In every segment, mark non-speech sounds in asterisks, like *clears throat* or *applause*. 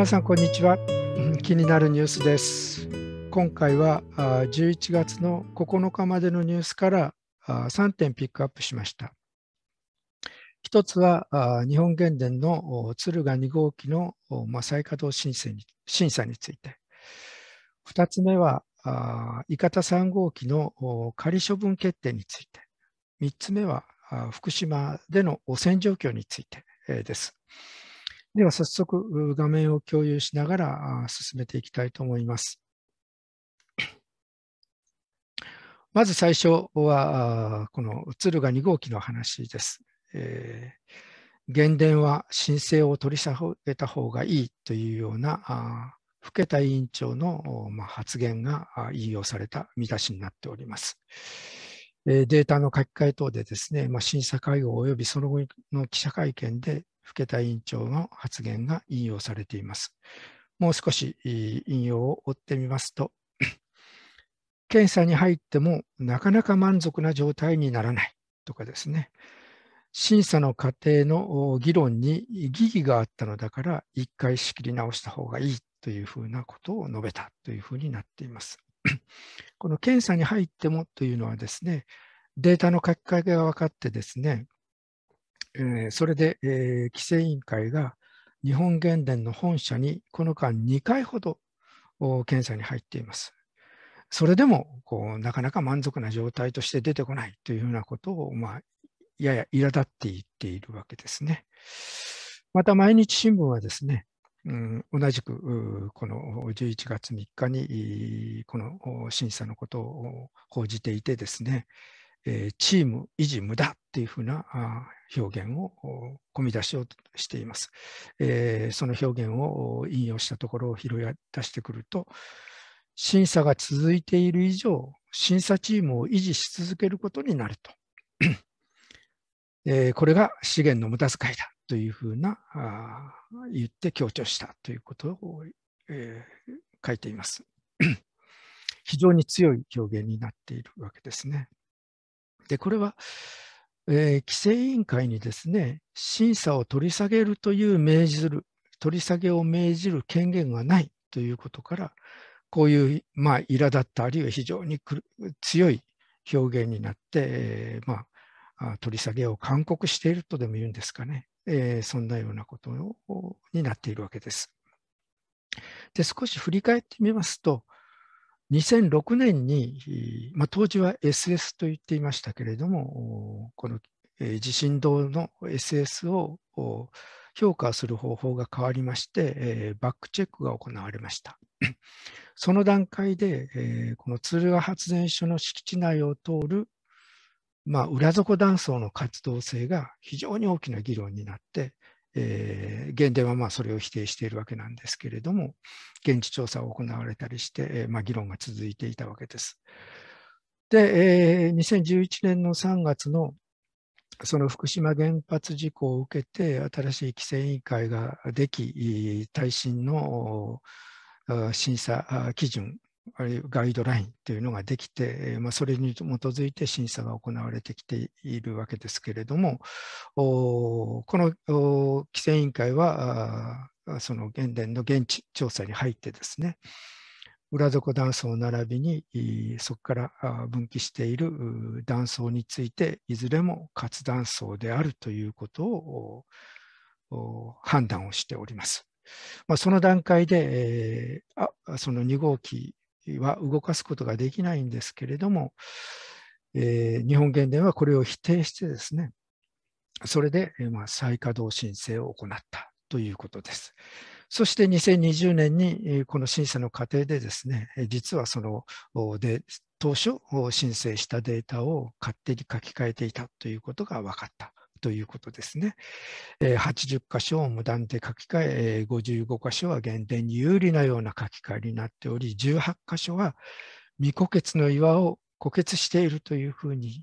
皆さんこんにちは *laughs* 気になるニュースです今回は11月の9日までのニュースから3点ピックアップしました一つは日本原電の敦賀2号機の再稼働申請に審査について2つ目は伊方3号機の仮処分決定について3つ目は福島での汚染状況についてです。では早速画面を共有しながら進めていきたいと思います。*coughs* まず最初はこの敦賀2号機の話です。えー、原電は申請を取り下げた方がいいというような更田委員長の、まあ、発言が引用された見出しになっております。データの書き換え等でですね、まあ、審査会合及びその後の記者会見で更田委員長の発言が引用されています。もう少し引用を追ってみますと、*coughs* 検査に入ってもなかなか満足な状態にならないとかですね、審査の過程の議論に疑義があったのだから、一回仕切り直した方がいいというふうなことを述べたというふうになっています。*coughs* この検査に入ってもというのはですね、データの書き換えが分かってですね、えー、それで、えー、規制委員会が日本原電の本社にこの間2回ほど検査に入っています。それでもこうなかなか満足な状態として出てこないというようなことを、まあ、やや苛立っていっているわけですね。また毎日新聞はですね、うん、同じくこの11月3日にこの審査のことを報じていてですね、えチーム維持無駄っていうふうな表現を込み出しをしています、えその表現を引用したところを拾い出してくると、審査が続いている以上、審査チームを維持し続けることになると。*coughs* えこれが資源の無駄遣いだというふうなあ言って強調したということを、え書いています。*coughs* 非常に強い表現になっているわけですね。で、これは、えー、規制委員会にですね、審査を取り下げるという命じる、取り下げを命じる権限がないということから、こういう、まあ、苛立った、あるいは非常に強い表現になって、えー、まあ、取り下げを勧告しているとでも言うんですかね、えー、そんなようなことになっているわけです。で、少し振り返ってみますと、2006年に、まあ、当時は SS と言っていましたけれども、この地震動の SS を評価する方法が変わりまして、バックチェックが行われました。*clears throat* その段階で、この鶴賀発電所の敷地内を通る、まあ、裏底断層の活動性が非常に大きな議論になって、えー、現電はまあそれを否定しているわけなんですけれども、現地調査を行われたりして、えー、まあ、議論が続いていたわけです。で、えー、2011年の3月のその福島原発事故を受けて、新しい規制委員会ができ、耐震の審査基準あるいはガイドラインというのができて、まあ、それに基づいて審査が行われてきているわけですけれども、この規制委員会は、その原電の現地調査に入ってですね、裏底断層並びにそこから分岐している断層についていずれも活断層であるということを判断をしております。まあ、その段階で、えー、あその2号機は動かすことができないんですけれども、えー、日本原電はこれを否定してですね、それで、まあ、再稼働申請を行ったということです。そして2020年にこの審査の過程でですね、実はそので当初申請したデータを勝手に書き換えていたということが分かった。ということですね。え80箇所を無断で書き換え、55箇所は原点に有利なような書き換えになっており、18箇所は未固結の岩を固結しているというふうに、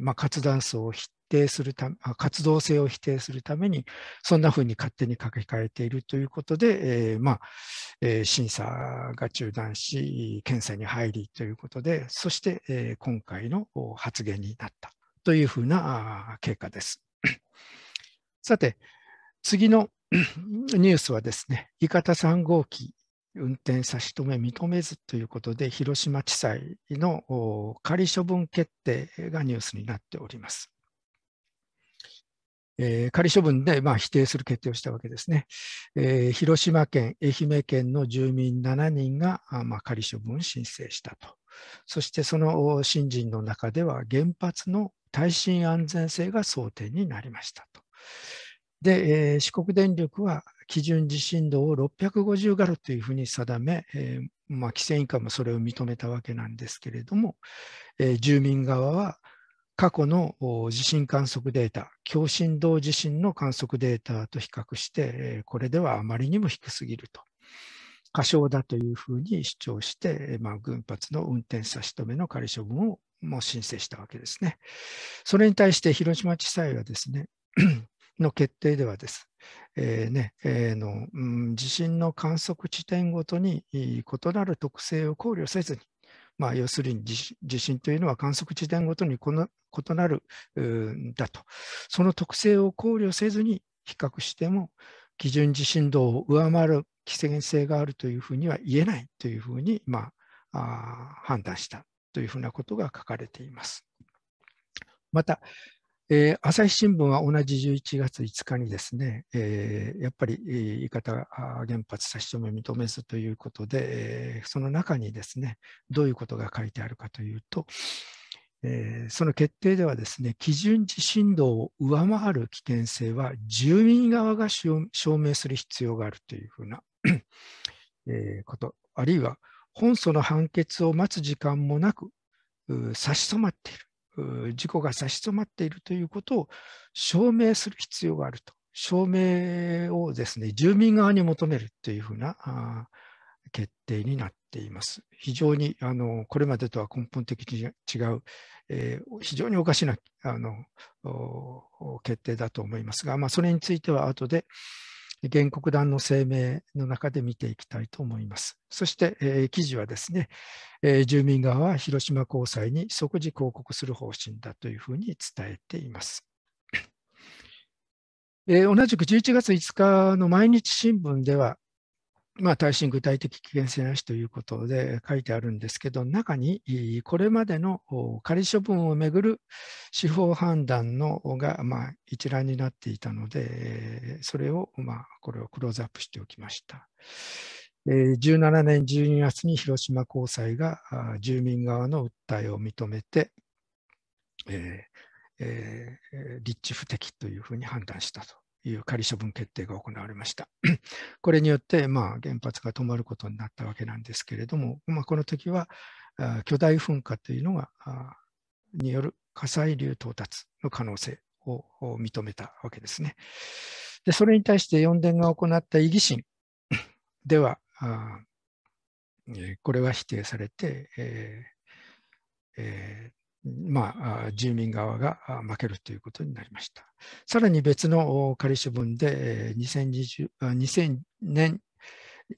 まあ、活断層を否定するため、活動性を否定するために、そんなふうに勝手に書き換えているということで、えー、まあ、え審査が中断し、検査に入りということで、そして、え今回の発言になったというふうな経過です。さて、次の *clears throat* ニュースはですね、伊方3号機運転差し止め認めずということで、広島地裁の仮処分決定がニュースになっております。えー、仮処分で、まあ、否定する決定をしたわけですね。えー、広島県、愛媛県の住民7人が、まあ、仮処分を申請したと。そしてその新人の中では原発の耐震安全性が争点になりました。で、えー、四国電力は基準地震動を650ガルというふうに定め、えー、まあ、規制委員会もそれを認めたわけなんですけれども、えー、住民側は過去の地震観測データ、強震動地震の観測データと比較して、これではあまりにも低すぎると。過小だというふうに主張して、まあ、群発の運転差し止めの仮処分をも申請したわけですね。それに対して広島地裁はですね、の決定ではです、えーねえーのうん、地震の観測地点ごとに異なる特性を考慮せずに、まあ、要するに地震というのは観測地点ごとにこの異なるんだと、その特性を考慮せずに比較しても、基準地震動を上回る危険性があるというふうには言えないというふうに、まあ、あ判断したというふうなことが書かれています。また、えー、朝日新聞は同じ11月5日にですね、えー、やっぱり、えー、伊方原発差し止め認めずということで、えー、その中にですね、どういうことが書いてあるかというと、えー、その決定ではですね、基準地震動を上回る危険性は住民側が証明する必要があるというふうなえこと、あるいは本訴の判決を待つ時間もなく差し止まっている。事故が差し止まっているということを証明する必要があると。証明をですね、住民側に求めるというふうな決定になっています。非常にあのこれまでとは根本的に違う、えー、非常におかしなあの決定だと思いますが、まあ、それについては後で、原告団の声明の中で見ていきたいと思います。そして、えー、記事はですね、えー、住民側は広島高裁に即時抗告する方針だというふうに伝えています。えー、同じく11月5日の毎日新聞では、まあ、耐震具体的危険性なしということで書いてあるんですけど、中にこれまでの仮処分をめぐる司法判断のが、まあ、一覧になっていたので、それを、まあ、これをクローズアップしておきました。17年12月に広島高裁が住民側の訴えを認めて、えーえー、立地不適というふうに判断したという仮処分決定が行われました。*clears throat* これによって、まあ、原発が止まることになったわけなんですけれども、まあ、この時は巨大噴火というのがによる火砕流到達の可能性を認めたわけですね。でそれに対して四電が行った異議審ではこれは否定されて、えーえまあ、住民側が負けるということになりました。さらに別の仮処分で2020 2000年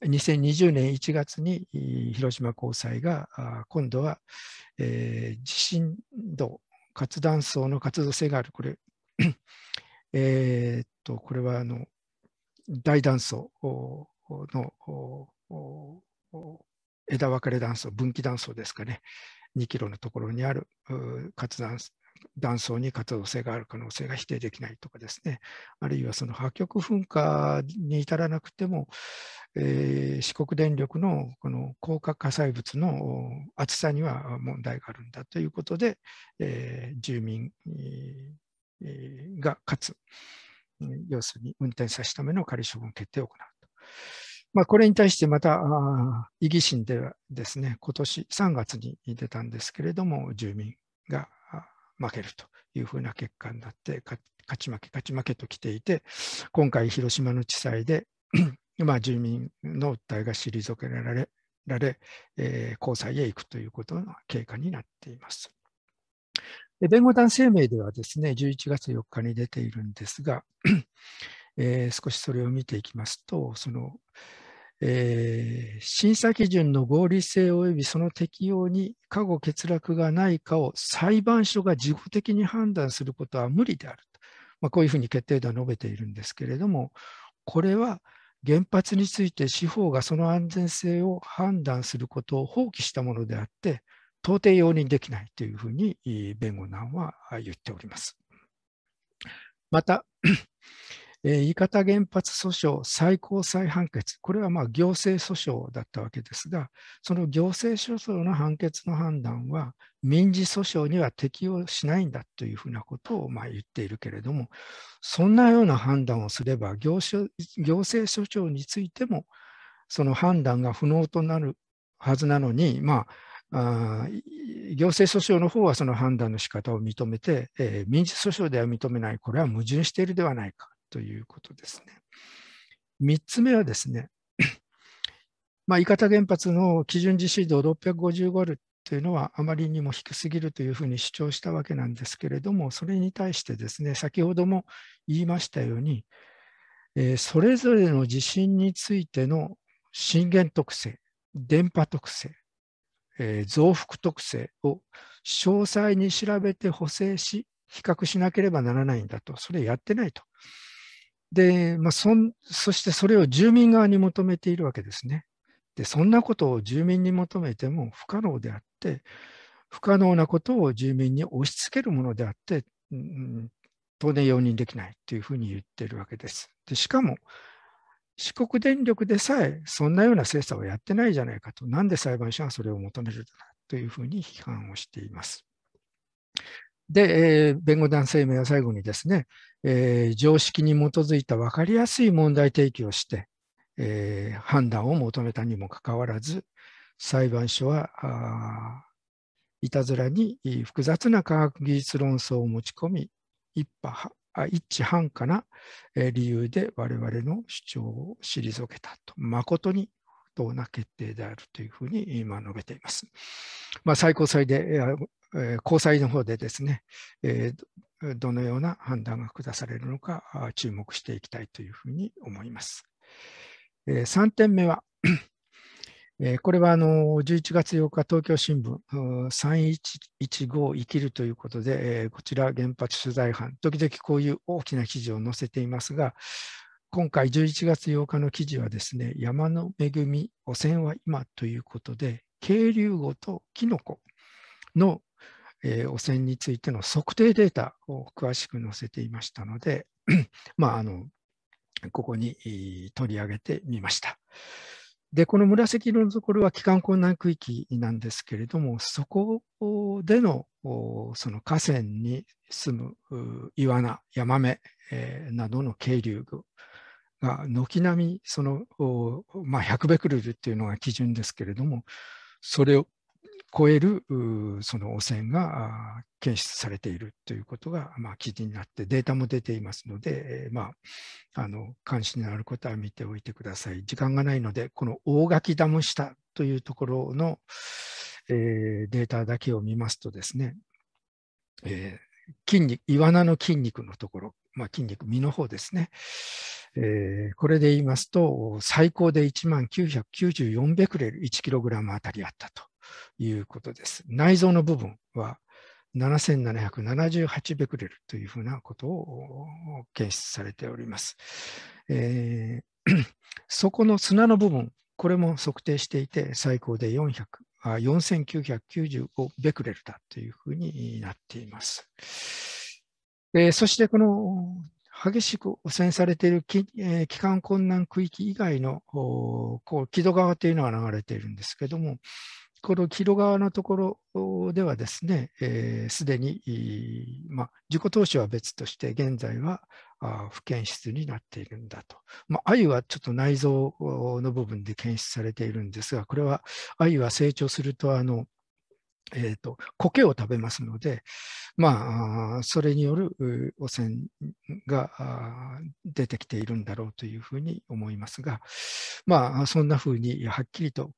2020年1月に広島高裁が今度は、地震度活断層の活動性があるこれえっとこれはあの大断層の枝分かれ断層分岐断層ですかね2キロのところにある活断断層に活動性がある可能性が否定できないとかですね、あるいはその破局噴火に至らなくても、えー、四国電力のこの高架火災物の厚さには問題があるんだということで、えー、住民がかつ、要するに運転させるための仮処分決定を行うと。まあ、これに対してまた、意義審ではですね、今年3月に出たんですけれども、住民が負けるというふうな結果になって、勝ち負け、勝ち負けときていて、今回、広島の地裁で *clears throat* まあ、住民の訴えが退けられ、られ、高裁へ行くということの経過になっています。弁護団声明ではですね、11月4日に出ているんですが、*clears throat* えー、少しそれを見ていきますと、そのえー、審査基準の合理性及びその適用に過後欠落がないかを裁判所が自己的に判断することは無理であると、まあ、こういうふうに決定では述べているんですけれども、これは原発について司法がその安全性を判断することを放棄したものであって、到底容認できないというふうに弁護団は言っております。また伊方原発訴訟最高裁判決、これはま行政訴訟だったわけですが、その行政訴訟の判決の判断は、民事訴訟には適用しないんだというふうなことをま言っているけれども、そんなような判断をすれば行、行政訴訟についても、その判断が不能となるはずなのに、まあ、あ行政訴訟の方はその判断の仕方を認めて、えー、民事訴訟では認めない、これは矛盾しているではないか。ということですね。3つ目はですね、*coughs* まあ、伊方原発の基準実施度655ルというのはあまりにも低すぎるというふうに主張したわけなんですけれども、それに対してですね、先ほども言いましたように、えー、それぞれの地震についての震源特性、電波特性、えー、増幅特性を詳細に調べて補正し、比較しなければならないんだと、それやってないと。で、まあ、そんそしてそれを住民側に求めているわけですね。で、そんなことを住民に求めても不可能であって、不可能なことを住民に押し付けるものであって、うん、当然容認できないというふうに言ってるわけです。でしかも、四国電力でさえそんなような精査をやってないじゃないかと、なんで裁判所がそれを求めるんだというふうに批判をしています。で、えー、弁護団声明は最後にですね、えー、常識に基づいた分かりやすい問題提起をして、えー、判断を求めたにもかかわらず、裁判所はいたずらに複雑な科学技術論争を持ち込み、一派一致半価な理由で我々の主張を退けたと、誠に不当な決定であるというふうに今述べています。まあ、最高裁でえー、高裁の方でですね、えどのような判断が下されるのか注目していきたいというふうに思います。え3点目は、えこれはあの11月8日、東京新聞3115生きるということで、えこちら原発取材班、時々こういう大きな記事を載せていますが、今回11月8日の記事はですね、山の恵み、汚染は今ということで、渓流後とキノコのえー、汚染についての測定データを詳しく載せていましたので、*clears throat* まあ、あのここに取り上げてみました。で、この紫色のところは帰還困難区域なんですけれども、そこでのその河川に住むイワナ、ヤマメなどの渓流が軒並みその、まあ、100ベクルルっていうのが基準ですけれども、それを超えるその汚染が検出されているということが、まあ、記事になってデータも出ていますので、まあ、あの関心のあることは見ておいてください。時間がないのでこの大垣ダム下というところの、えー、データだけを見ますとですね、えー、筋肉イワナの筋肉のところ、まあ、筋肉身の方ですね、えー、これで言いますと最高で1万994ベクレル 1kg あたりあったと。いうことです。内臓の部分は7778ベクレルというふうなことを検出されております。えー、*clears throat* そこの砂の部分、これも測定していて、最高で4 9 9 5ベクレルだというふうになっています。えー、そして、この激しく汚染されている帰還困難区域以外の木戸川というのが流れているんですけども、この黄色側のところではですね、す、えー、で、に、ま自己投資は別として、現在はあ不検出になっているんだと。まあ、愛はちょっと内臓の部分で検出されているんですが、これは愛は成長すると、あの、えーと、苔を食べますので、まあ、それによる汚染が出てきているんだろうというふうに思いますが、まあ、そんなふうにはっきりと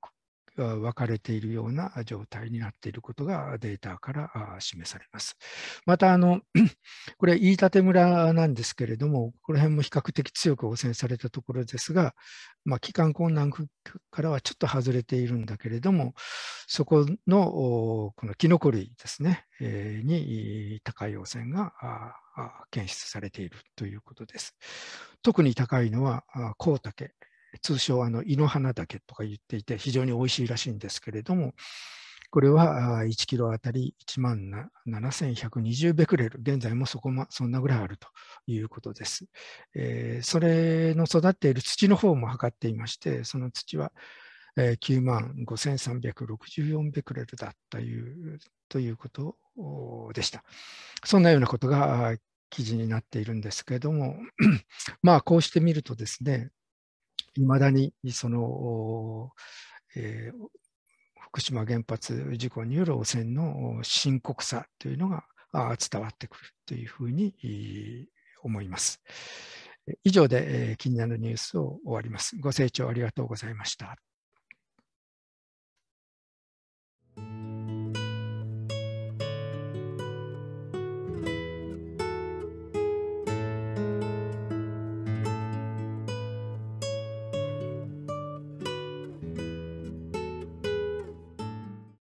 分かれているような状態になっていることがデータから示されます。また、あの、*clears throat* これ、飯舘村なんですけれども、ここら辺も比較的強く汚染されたところですが、まあ、帰還困難区からはちょっと外れているんだけれども、そこの、このキノコ類ですね、えー、に高い汚染が検出されているということです。特に高いのは、コウタケ通称あの井の花岳とか言っていて非常に美味しいらしいんですけれどもこれは1キロあたり1万7120ベクレル現在もそこもそんなぐらいあるということです、えー、それの育っている土の方も測っていましてその土は9万5364ベクレルだったいうということでしたそんなようなことが記事になっているんですけれども、*clears throat* まあこうしてみるとですね、いまだにその、えー、福島原発事故による汚染の深刻さというのが伝わってくるというふうに思います。以上でえ気になるニュースを終わります。ご清聴ありがとうございました。